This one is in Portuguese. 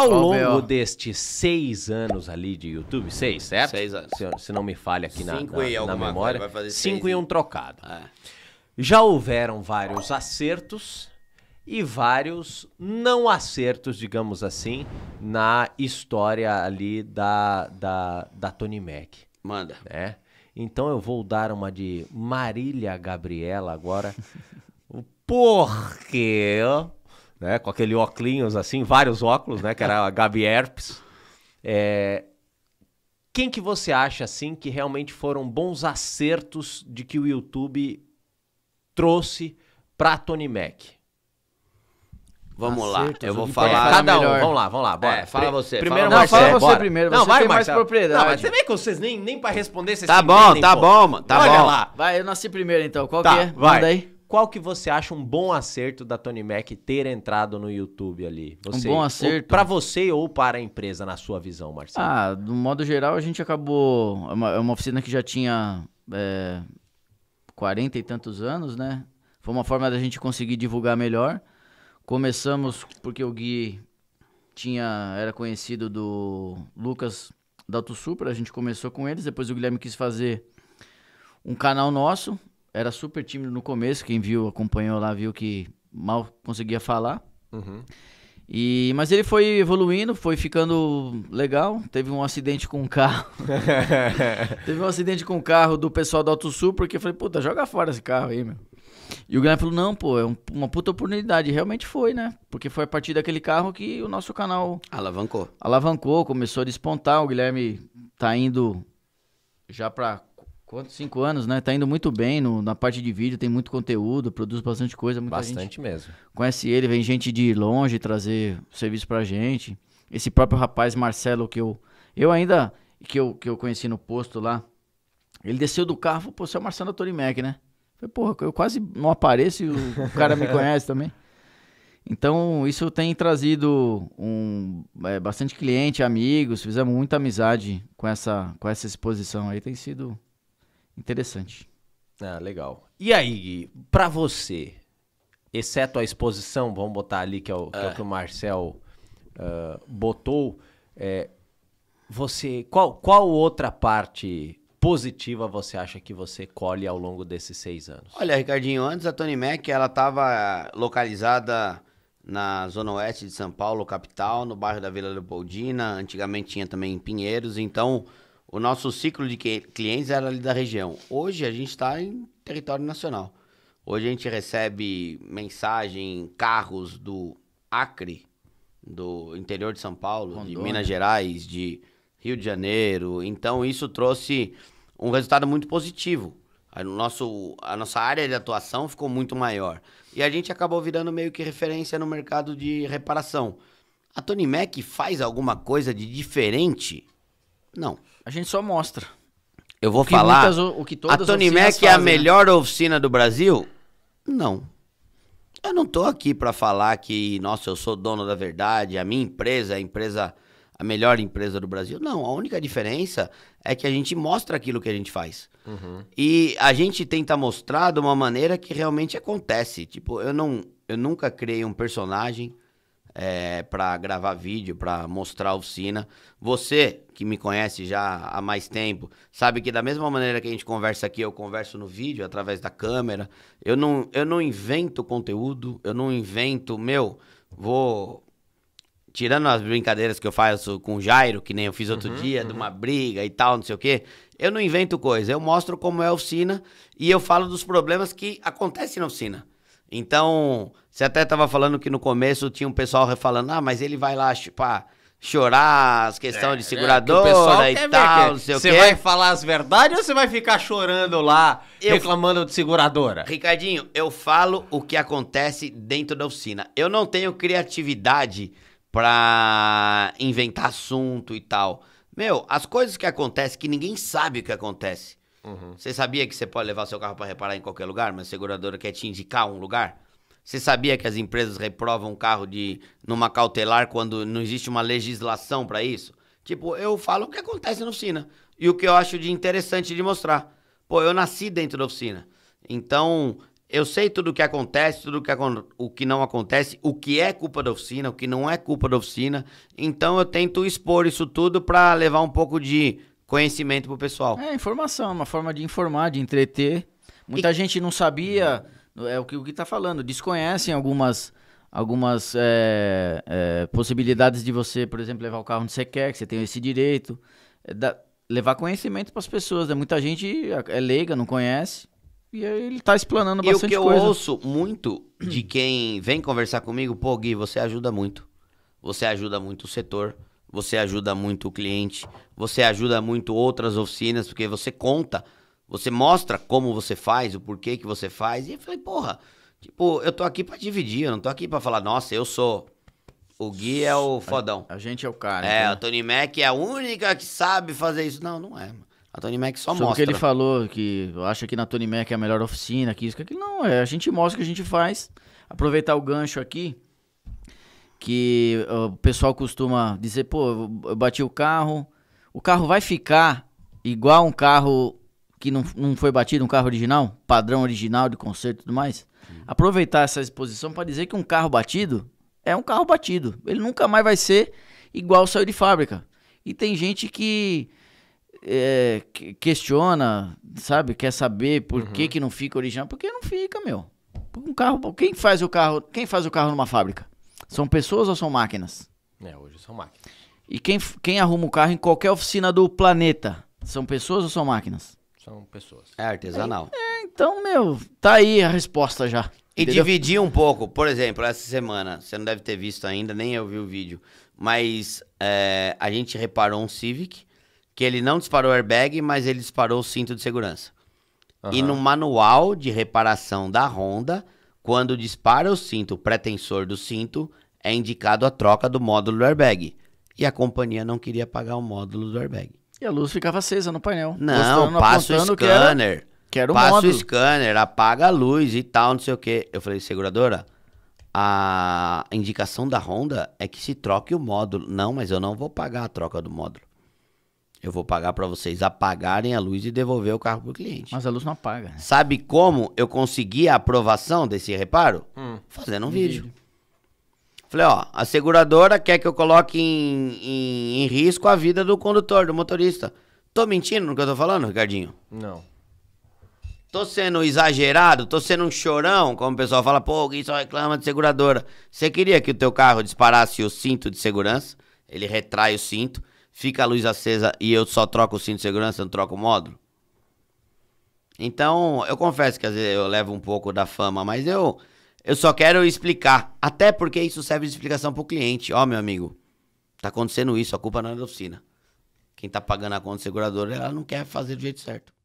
Ao oh, longo meu. destes seis anos ali de YouTube, seis, certo? Seis anos. Se, se não me falha aqui na, cinco na, na memória, vai fazer cinco e um trocado. É. Já houveram vários acertos e vários não acertos, digamos assim, na história ali da, da, da Tony Mac. Manda. Né? Então eu vou dar uma de Marília Gabriela agora. Porque né? Com aquele óculos assim, vários óculos, né? Que era a Gabi Herpes. É... Quem que você acha, assim, que realmente foram bons acertos de que o YouTube trouxe para Tony Mac? Vamos Acertos, lá, eu vou falar. Cada melhor. um, vamos lá, vamos lá. Bora. É, fala você. Primeiro fala, não, fala você bora. primeiro. Você não, vai, tem Marcelo. mais propriedade. Não, mas você vê que vocês nem, nem pra responder, vocês Tá bom, entendem, tá pô. bom, mano. Tá Olha bom. lá. Vai, eu nasci primeiro então. Qual tá, que é? Vai. Manda aí. Qual que você acha um bom acerto da Tony Mac ter entrado no YouTube ali? Você, um bom acerto? Para você ou para a empresa, na sua visão, Marcelo? Ah, do modo geral, a gente acabou... É uma, é uma, oficina que já tinha é, 40 e tantos anos, né? Foi uma forma da gente conseguir divulgar melhor. Começamos porque o Gui tinha era conhecido do Lucas da Autosupra, a gente começou com eles, depois o Guilherme quis fazer um canal nosso, era super tímido no começo. Quem viu, acompanhou lá, viu que mal conseguia falar. Uhum. E, mas ele foi evoluindo, foi ficando legal. Teve um acidente com um carro. Teve um acidente com um carro do pessoal do Auto Sul, porque eu falei, puta, joga fora esse carro aí, meu. E o Guilherme falou, não, pô, é uma puta oportunidade. E realmente foi, né? Porque foi a partir daquele carro que o nosso canal... Alavancou. Alavancou, começou a despontar. O Guilherme tá indo já pra Quanto cinco anos, né? Tá indo muito bem no, na parte de vídeo, tem muito conteúdo, produz bastante coisa. bastante mesmo. Conhece ele, vem gente de longe trazer serviço pra gente. Esse próprio rapaz, Marcelo, que eu. Eu ainda. Que eu, que eu conheci no posto lá. Ele desceu do carro e falou: pô, você é o Marcelo Torimec, né? falei, porra, eu quase não apareço e o, o cara me conhece também. Então, isso tem trazido um, é, bastante cliente, amigos, fizemos muita amizade com essa, com essa exposição aí, tem sido Interessante. Ah, legal. E aí, para pra você, exceto a exposição, vamos botar ali que é o que, é. É o, que o, Marcel uh, botou, é, você qual, qual outra parte positiva você acha que você colhe ao longo desses seis anos? Olha, Ricardinho, antes a Tony Mac ela estava localizada na zona oeste de São Paulo, capital, no bairro da Vila Leopoldina. Antigamente tinha também em Pinheiros, então o nosso ciclo de clientes era ali da região. Hoje a gente está em território nacional. Hoje a gente recebe mensagem, carros do Acre, do interior de São Paulo, Rondônia. de Minas Gerais, de Rio de Janeiro. Então isso trouxe um resultado muito positivo. A, nosso, a nossa área de atuação ficou muito maior. E a gente acabou virando meio que referência no mercado de reparação. A Tony Mac faz alguma coisa de diferente? Não. A gente só mostra. Eu vou o falar. Muitas, o que todas a Tony Mac fazem, é a né? melhor oficina do Brasil? Não. Eu não tô aqui para falar que, nossa, eu sou dono da verdade, a minha empresa é a empresa a melhor empresa do Brasil. Não, a única diferença é que a gente mostra aquilo que a gente faz. Uhum. E a gente tenta mostrar de uma maneira que realmente acontece. Tipo, eu não eu nunca criei um personagem é, para gravar vídeo, para mostrar a oficina. Você que me conhece já há mais tempo, sabe que da mesma maneira que a gente conversa aqui, eu converso no vídeo através da câmera. Eu não, eu não invento conteúdo, eu não invento, meu, vou tirando as brincadeiras que eu faço com o Jairo, que nem eu fiz outro uhum, dia, uhum. de uma uhum. briga e tal, não sei o quê, eu não invento coisa. Eu mostro como é a oficina e eu falo dos problemas que acontecem na oficina. Então, você até estava falando que no começo tinha um pessoal falando, ah, mas ele vai lá, tipo, chorar, as questões é, de é, seguradora é, e tal, ver, não sei o quê. Você vai falar as verdades ou você vai ficar chorando lá, eu, reclamando de seguradora? Ricardinho, eu falo o que acontece dentro da oficina. Eu não tenho criatividade para inventar assunto e tal. Meu, as coisas que acontecem que ninguém sabe o que acontece. Uhum. Você sabia que você pode levar seu carro para reparar em qualquer lugar, mas a seguradora quer te indicar um lugar? Você sabia que as empresas reprovam carro de numa cautelar quando não existe uma legislação para isso? Tipo, eu falo o que acontece na oficina e o que eu acho de interessante de mostrar. Pô, eu nasci dentro da oficina. Então, eu sei tudo o que acontece, tudo que, o que não acontece, o que é culpa da oficina, o que não é culpa da oficina. Então eu tento expor isso tudo para levar um pouco de conhecimento pro pessoal. É, informação, uma forma de informar, de entreter. Muita e... gente não sabia, é o que o que tá falando, desconhecem algumas algumas é, é, possibilidades de você, por exemplo, levar o carro onde você quer, que você tem esse direito. É, da, levar conhecimento para as pessoas. Né? Muita gente é, é leiga, não conhece. E aí ele tá explanando bastante coisa. E o que eu coisa. ouço muito de quem vem conversar comigo, pô, Gui, você ajuda muito. Você ajuda muito o setor você ajuda muito o cliente, você ajuda muito outras oficinas, porque você conta, você mostra como você faz, o porquê que você faz. E eu falei, porra, tipo, eu tô aqui para dividir, eu não tô aqui para falar, nossa, eu sou o Gui é o fodão. A, a gente é o cara. É, então. a Tony Mac é a única que sabe fazer isso. Não, não é, mano. A Tony Mac só Sobre mostra. que ele falou, que acha que na Tony Mac é a melhor oficina, que isso, que aquilo. Não, é, a gente mostra o que a gente faz. Aproveitar o gancho aqui que o pessoal costuma dizer, pô, eu bati o carro, o carro vai ficar igual um carro que não, não foi batido, um carro original, padrão original de conserto e tudo mais. Sim. Aproveitar essa exposição para dizer que um carro batido é um carro batido. Ele nunca mais vai ser igual saiu de fábrica. E tem gente que é, questiona, sabe? Quer saber por uhum. que, que não fica original? Porque não fica, meu. Um carro, quem faz o carro, quem faz o carro numa fábrica? São pessoas ou são máquinas? É, hoje são máquinas. E quem, quem arruma o carro em qualquer oficina do planeta, são pessoas ou são máquinas? São pessoas. É artesanal. É, é, então, meu, tá aí a resposta já. E entendeu? dividir um pouco, por exemplo, essa semana, você não deve ter visto ainda, nem eu vi o vídeo, mas é, a gente reparou um Civic que ele não disparou airbag, mas ele disparou o cinto de segurança. Uhum. E no manual de reparação da Honda, quando dispara o cinto pretensor do cinto, é indicado a troca do módulo do airbag. E a companhia não queria pagar o módulo do airbag. E a luz ficava acesa no painel. Não, passa o scanner. Que era, que passa módulo. o scanner, apaga a luz e tal, não sei o quê. Eu falei, seguradora, a indicação da Honda é que se troque o módulo. Não, mas eu não vou pagar a troca do módulo. Eu vou pagar para vocês apagarem a luz e devolver o carro pro cliente. Mas a luz não apaga. Né? Sabe como eu consegui a aprovação desse reparo? Hum. Fazendo um vídeo. vídeo. Falei, ó, a seguradora quer que eu coloque em, em, em risco a vida do condutor, do motorista. Tô mentindo no que eu tô falando, Ricardinho? Não. Tô sendo exagerado, tô sendo um chorão, como o pessoal fala, pô, alguém só reclama de seguradora. Você queria que o teu carro disparasse o cinto de segurança? Ele retrai o cinto, fica a luz acesa e eu só troco o cinto de segurança, não troco o módulo? Então, eu confesso que às vezes eu levo um pouco da fama, mas eu, eu só quero explicar. Até porque isso serve de explicação pro cliente. Ó, oh, meu amigo, tá acontecendo isso, a culpa não é da oficina. Quem tá pagando a conta seguradora, ela não quer fazer do jeito certo.